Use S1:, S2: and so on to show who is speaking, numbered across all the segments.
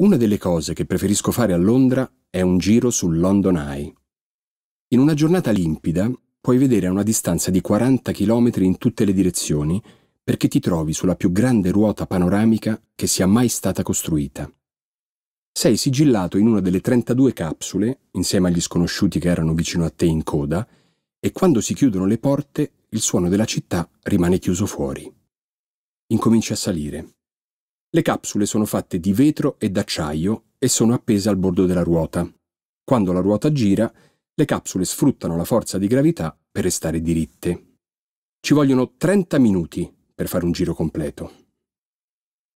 S1: Una delle cose che preferisco fare a Londra è un giro sul London Eye. In una giornata limpida puoi vedere a una distanza di 40 km in tutte le direzioni perché ti trovi sulla più grande ruota panoramica che sia mai stata costruita. Sei sigillato in una delle 32 capsule, insieme agli sconosciuti che erano vicino a te in coda, e quando si chiudono le porte il suono della città rimane chiuso fuori. Incominci a salire. Le capsule sono fatte di vetro e d'acciaio e sono appese al bordo della ruota. Quando la ruota gira, le capsule sfruttano la forza di gravità per restare diritte. Ci vogliono 30 minuti per fare un giro completo.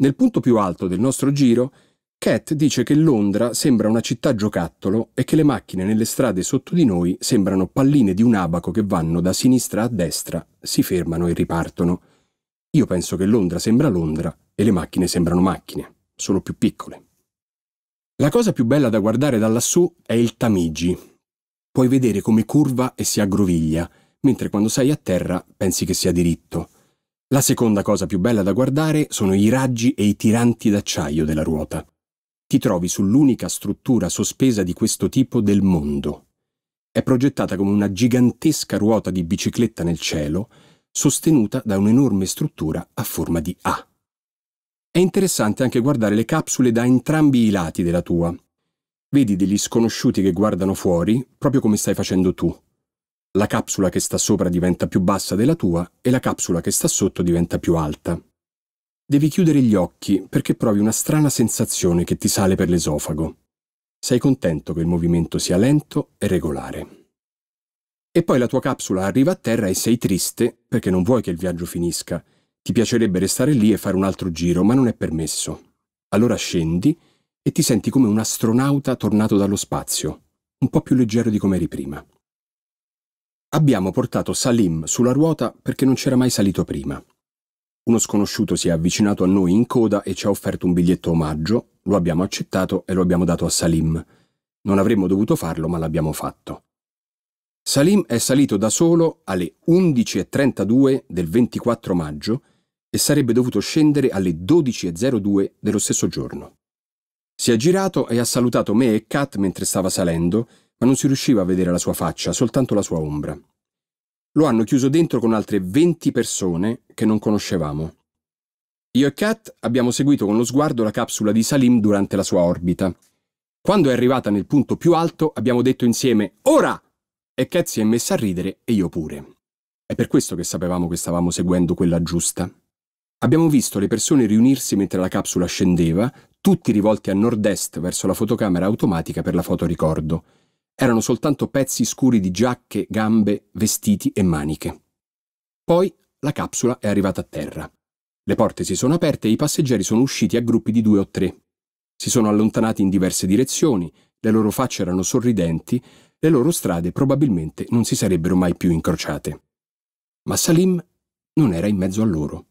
S1: Nel punto più alto del nostro giro, Cat dice che Londra sembra una città giocattolo e che le macchine nelle strade sotto di noi sembrano palline di un abaco che vanno da sinistra a destra, si fermano e ripartono. Io penso che Londra sembra Londra e le macchine sembrano macchine, sono più piccole. La cosa più bella da guardare da lassù è il Tamigi. Puoi vedere come curva e si aggroviglia, mentre quando sei a terra pensi che sia diritto. La seconda cosa più bella da guardare sono i raggi e i tiranti d'acciaio della ruota. Ti trovi sull'unica struttura sospesa di questo tipo del mondo. È progettata come una gigantesca ruota di bicicletta nel cielo, sostenuta da un'enorme struttura a forma di A. È interessante anche guardare le capsule da entrambi i lati della tua. Vedi degli sconosciuti che guardano fuori, proprio come stai facendo tu. La capsula che sta sopra diventa più bassa della tua e la capsula che sta sotto diventa più alta. Devi chiudere gli occhi perché provi una strana sensazione che ti sale per l'esofago. Sei contento che il movimento sia lento e regolare. E poi la tua capsula arriva a terra e sei triste perché non vuoi che il viaggio finisca ti piacerebbe restare lì e fare un altro giro, ma non è permesso. Allora scendi e ti senti come un astronauta tornato dallo spazio, un po' più leggero di come eri prima. Abbiamo portato Salim sulla ruota perché non c'era mai salito prima. Uno sconosciuto si è avvicinato a noi in coda e ci ha offerto un biglietto omaggio, lo abbiamo accettato e lo abbiamo dato a Salim. Non avremmo dovuto farlo, ma l'abbiamo fatto. Salim è salito da solo alle 11.32 del 24 maggio e sarebbe dovuto scendere alle 12.02 dello stesso giorno. Si è girato e ha salutato me e Kat mentre stava salendo, ma non si riusciva a vedere la sua faccia, soltanto la sua ombra. Lo hanno chiuso dentro con altre 20 persone che non conoscevamo. Io e Kat abbiamo seguito con lo sguardo la capsula di Salim durante la sua orbita. Quando è arrivata nel punto più alto abbiamo detto insieme Ora! E Kat si è messa a ridere e io pure. È per questo che sapevamo che stavamo seguendo quella giusta. Abbiamo visto le persone riunirsi mentre la capsula scendeva, tutti rivolti a nord-est verso la fotocamera automatica per la fotoricordo. Erano soltanto pezzi scuri di giacche, gambe, vestiti e maniche. Poi la capsula è arrivata a terra. Le porte si sono aperte e i passeggeri sono usciti a gruppi di due o tre. Si sono allontanati in diverse direzioni, le loro facce erano sorridenti, le loro strade probabilmente non si sarebbero mai più incrociate. Ma Salim non era in mezzo a loro.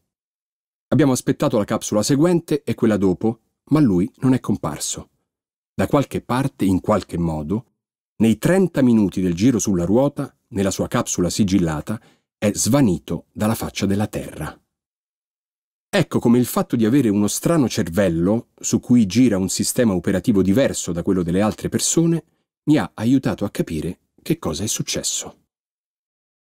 S1: Abbiamo aspettato la capsula seguente e quella dopo, ma lui non è comparso. Da qualche parte, in qualche modo, nei 30 minuti del giro sulla ruota, nella sua capsula sigillata, è svanito dalla faccia della Terra. Ecco come il fatto di avere uno strano cervello, su cui gira un sistema operativo diverso da quello delle altre persone, mi ha aiutato a capire che cosa è successo.